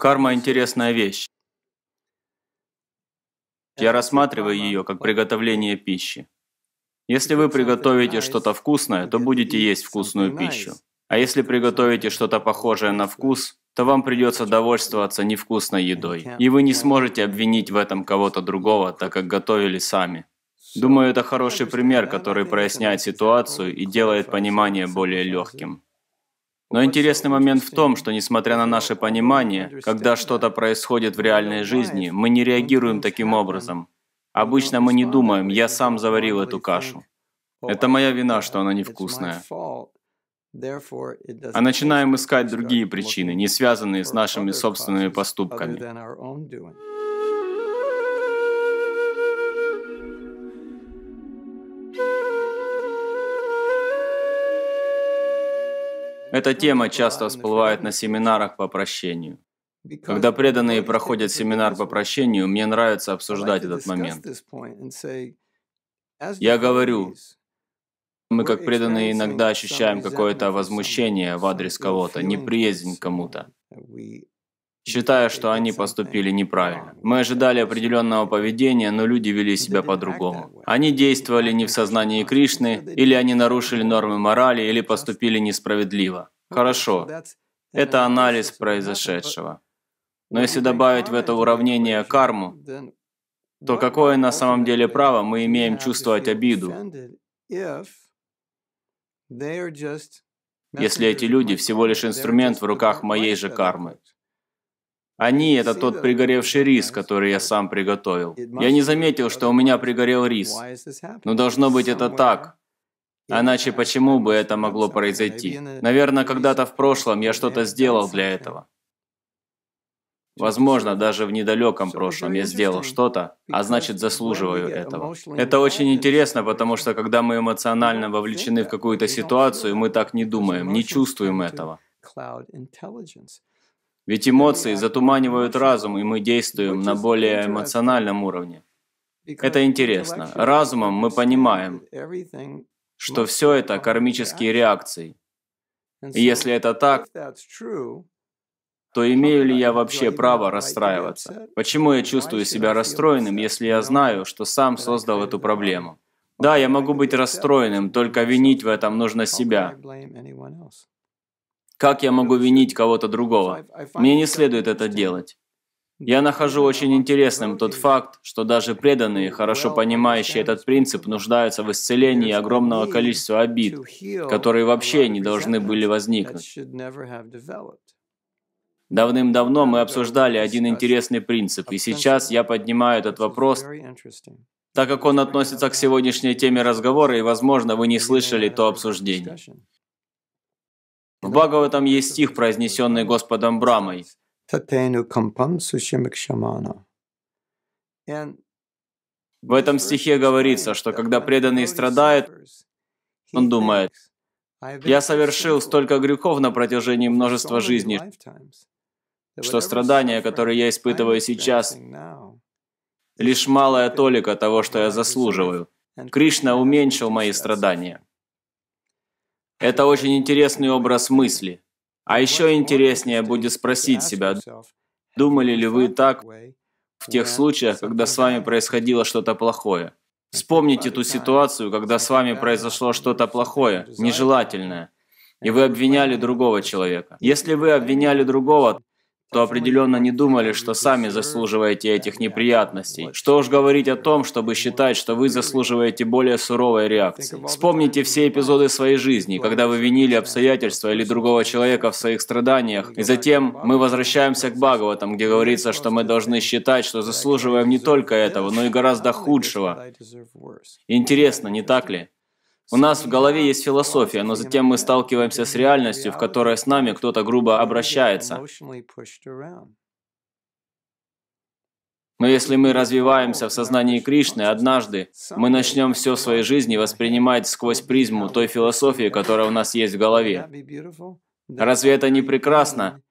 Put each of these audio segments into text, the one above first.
Карма – интересная вещь. Я э, рассматриваю ее как приготовление пищи. Если вы приготовите что-то вкусное, то будете есть вкусную пищу. А если приготовите что-то похожее на вкус, то вам придется довольствоваться невкусной едой. И вы не сможете обвинить в этом кого-то другого, так как готовили сами. Думаю, это хороший пример, который проясняет ситуацию и делает понимание более легким. Но интересный момент в том, что несмотря на наше понимание, когда что-то происходит в реальной жизни, мы не реагируем таким образом. Обычно мы не думаем, я сам заварил эту кашу. Это моя вина, что она невкусная. А начинаем искать другие причины, не связанные с нашими собственными поступками. Эта тема часто всплывает на семинарах по прощению. Когда преданные проходят семинар по прощению, мне нравится обсуждать этот момент. Я говорю, мы как преданные иногда ощущаем какое-то возмущение в адрес кого-то, неприязнь к кому-то считая, что они поступили неправильно. Мы ожидали определенного поведения, но люди вели себя по-другому. Они действовали не в сознании Кришны, или они нарушили нормы морали, или поступили несправедливо. Хорошо, это анализ произошедшего. Но если добавить в это уравнение карму, то какое на самом деле право мы имеем чувствовать обиду, если эти люди всего лишь инструмент в руках моей же кармы? Они – это тот пригоревший рис, который я сам приготовил. Я не заметил, что у меня пригорел рис. Но должно быть это так. Иначе почему бы это могло произойти? Наверное, когда-то в прошлом я что-то сделал для этого. Возможно, даже в недалеком прошлом я сделал что-то, а значит заслуживаю этого. Это очень интересно, потому что когда мы эмоционально вовлечены в какую-то ситуацию, мы так не думаем, не чувствуем этого. Ведь эмоции затуманивают разум, и мы действуем на более эмоциональном уровне. Это интересно. Разумом мы понимаем, что все это кармические реакции. И если это так, то имею ли я вообще право расстраиваться? Почему я чувствую себя расстроенным, если я знаю, что сам создал эту проблему? Да, я могу быть расстроенным, только винить в этом нужно себя. Как я могу винить кого-то другого? Мне не следует это делать. Я нахожу очень интересным тот факт, что даже преданные, хорошо понимающие этот принцип, нуждаются в исцелении огромного количества обид, которые вообще не должны были возникнуть. Давным-давно мы обсуждали один интересный принцип, и сейчас я поднимаю этот вопрос, так как он относится к сегодняшней теме разговора, и, возможно, вы не слышали то обсуждение. В Бхагаватам есть стих, произнесенный Господом Брамой. В этом стихе говорится, что когда преданный страдает, он думает, «Я совершил столько грехов на протяжении множества жизней, что страдания, которые я испытываю сейчас, лишь малая толика того, что я заслуживаю. Кришна уменьшил мои страдания». Это очень интересный образ мысли. А еще интереснее будет спросить себя, думали ли вы так в тех случаях, когда с вами происходило что-то плохое. Вспомните ту ситуацию, когда с вами произошло что-то плохое, нежелательное, и вы обвиняли другого человека. Если вы обвиняли другого, то определенно не думали, что сами заслуживаете этих неприятностей. Что уж говорить о том, чтобы считать, что вы заслуживаете более суровой реакции. Вспомните все эпизоды своей жизни, когда вы винили обстоятельства или другого человека в своих страданиях, и затем мы возвращаемся к Бхагаватам, где говорится, что мы должны считать, что заслуживаем не только этого, но и гораздо худшего. Интересно, не так ли? У нас в голове есть философия, но затем мы сталкиваемся с реальностью, в которой с нами кто-то грубо обращается. Но если мы развиваемся в сознании Кришны, однажды мы начнем все в своей жизни воспринимать сквозь призму той философии, которая у нас есть в голове. Разве это не прекрасно?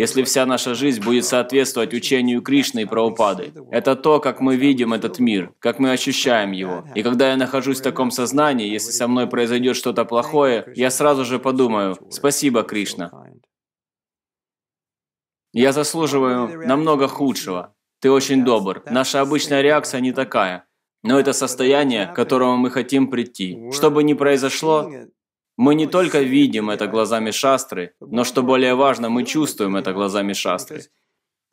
если вся наша жизнь будет соответствовать учению Кришны и Прабхупады. Это то, как мы видим этот мир, как мы ощущаем его. И когда я нахожусь в таком сознании, если со мной произойдет что-то плохое, я сразу же подумаю «Спасибо, Кришна». Я заслуживаю намного худшего. Ты очень добр. Наша обычная реакция не такая. Но это состояние, к которому мы хотим прийти. Что бы ни произошло, мы не только видим это глазами шастры, но что более важно, мы чувствуем это глазами шастры.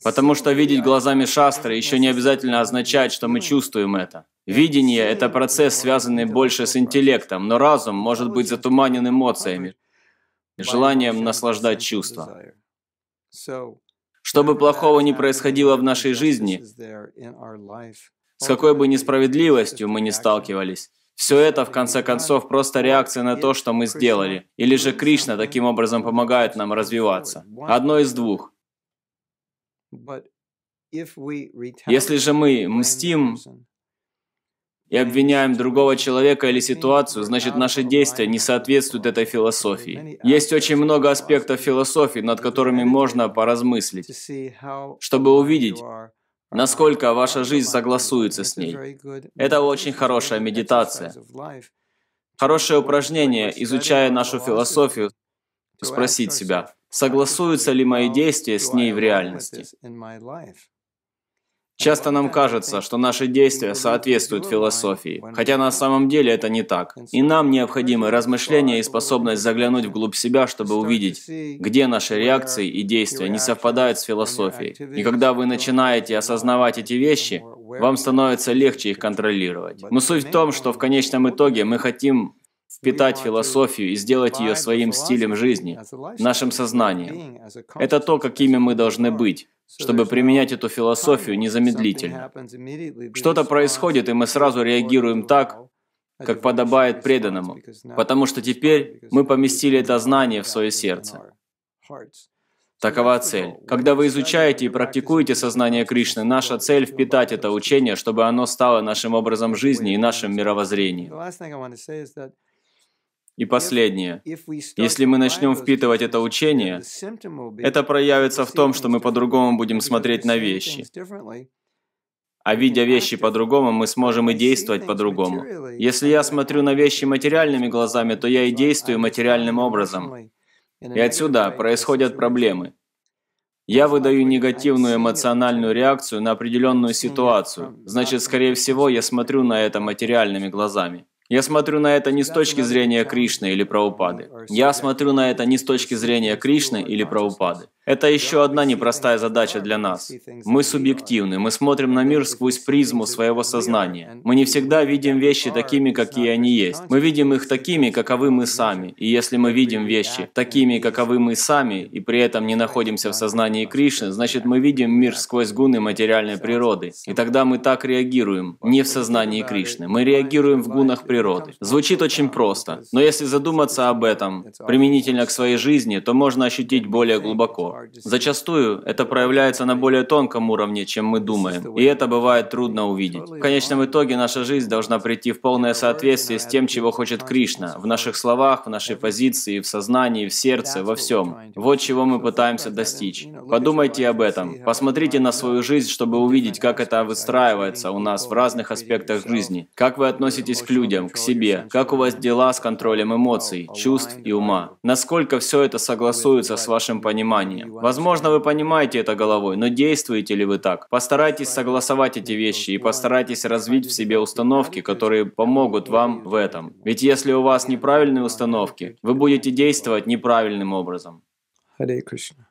Потому что видеть глазами шастры еще не обязательно означает, что мы чувствуем это. Видение – это процесс, связанный больше с интеллектом, но разум может быть затуманен эмоциями, желанием наслаждать чувства. Что бы плохого ни происходило в нашей жизни, с какой бы несправедливостью мы ни сталкивались, все это, в конце концов, просто реакция на то, что мы сделали. Или же Кришна таким образом помогает нам развиваться. Одно из двух. Если же мы мстим и обвиняем другого человека или ситуацию, значит наши действия не соответствуют этой философии. Есть очень много аспектов философии, над которыми можно поразмыслить, чтобы увидеть, насколько ваша жизнь согласуется с ней. Это очень хорошая медитация. Хорошее упражнение, изучая нашу философию, спросить себя, согласуются ли мои действия с ней в реальности. Часто нам кажется, что наши действия соответствуют философии, хотя на самом деле это не так. И нам необходимы размышления и способность заглянуть вглубь себя, чтобы увидеть, где наши реакции и действия не совпадают с философией. И когда вы начинаете осознавать эти вещи, вам становится легче их контролировать. Но суть в том, что в конечном итоге мы хотим впитать философию и сделать ее своим стилем жизни, нашим сознанием. Это то, какими мы должны быть чтобы uh, применять эту философию незамедлительно. Что-то происходит, и мы сразу реагируем так, как подобает преданному, потому что теперь мы поместили это знание в свое сердце. Такова цель. Когда вы изучаете и практикуете сознание Кришны, наша цель – впитать это учение, чтобы оно стало нашим образом жизни и нашим мировоззрением. И последнее. Если мы начнем впитывать это учение, это проявится в том, что мы по-другому будем смотреть на вещи. А видя вещи по-другому, мы сможем и действовать по-другому. Если я смотрю на вещи материальными глазами, то я и действую материальным образом. И отсюда происходят проблемы. Я выдаю негативную эмоциональную реакцию на определенную ситуацию. Значит, скорее всего, я смотрю на это материальными глазами. Я смотрю на это не с точки зрения Кришны или Прабхупады. Я смотрю на это не с точки зрения Кришны или Прабхупады. Это еще одна непростая задача для нас. Мы субъективны, мы смотрим на мир сквозь призму своего сознания. Мы не всегда видим вещи такими, какие они есть. Мы видим их такими, каковы мы сами. И если мы видим вещи такими, каковы мы сами, и при этом не находимся в сознании Кришны, значит мы видим мир сквозь гуны материальной природы. И тогда мы так реагируем, не в сознании Кришны. Мы реагируем в гунах природы. Звучит очень просто, но если задуматься об этом применительно к своей жизни, то можно ощутить более глубоко. Зачастую это проявляется на более тонком уровне, чем мы думаем, и это бывает трудно увидеть. В конечном итоге наша жизнь должна прийти в полное соответствие с тем, чего хочет Кришна, в наших словах, в нашей позиции, в сознании, в сердце, во всем. Вот чего мы пытаемся достичь. Подумайте об этом, посмотрите на свою жизнь, чтобы увидеть, как это выстраивается у нас в разных аспектах жизни, как вы относитесь к людям, к себе, как у вас дела с контролем эмоций, чувств и ума, насколько все это согласуется с вашим пониманием. Возможно, вы понимаете это головой, но действуете ли вы так? Постарайтесь согласовать эти вещи и постарайтесь развить в себе установки, которые помогут вам в этом. Ведь если у вас неправильные установки, вы будете действовать неправильным образом. Hare Krishna.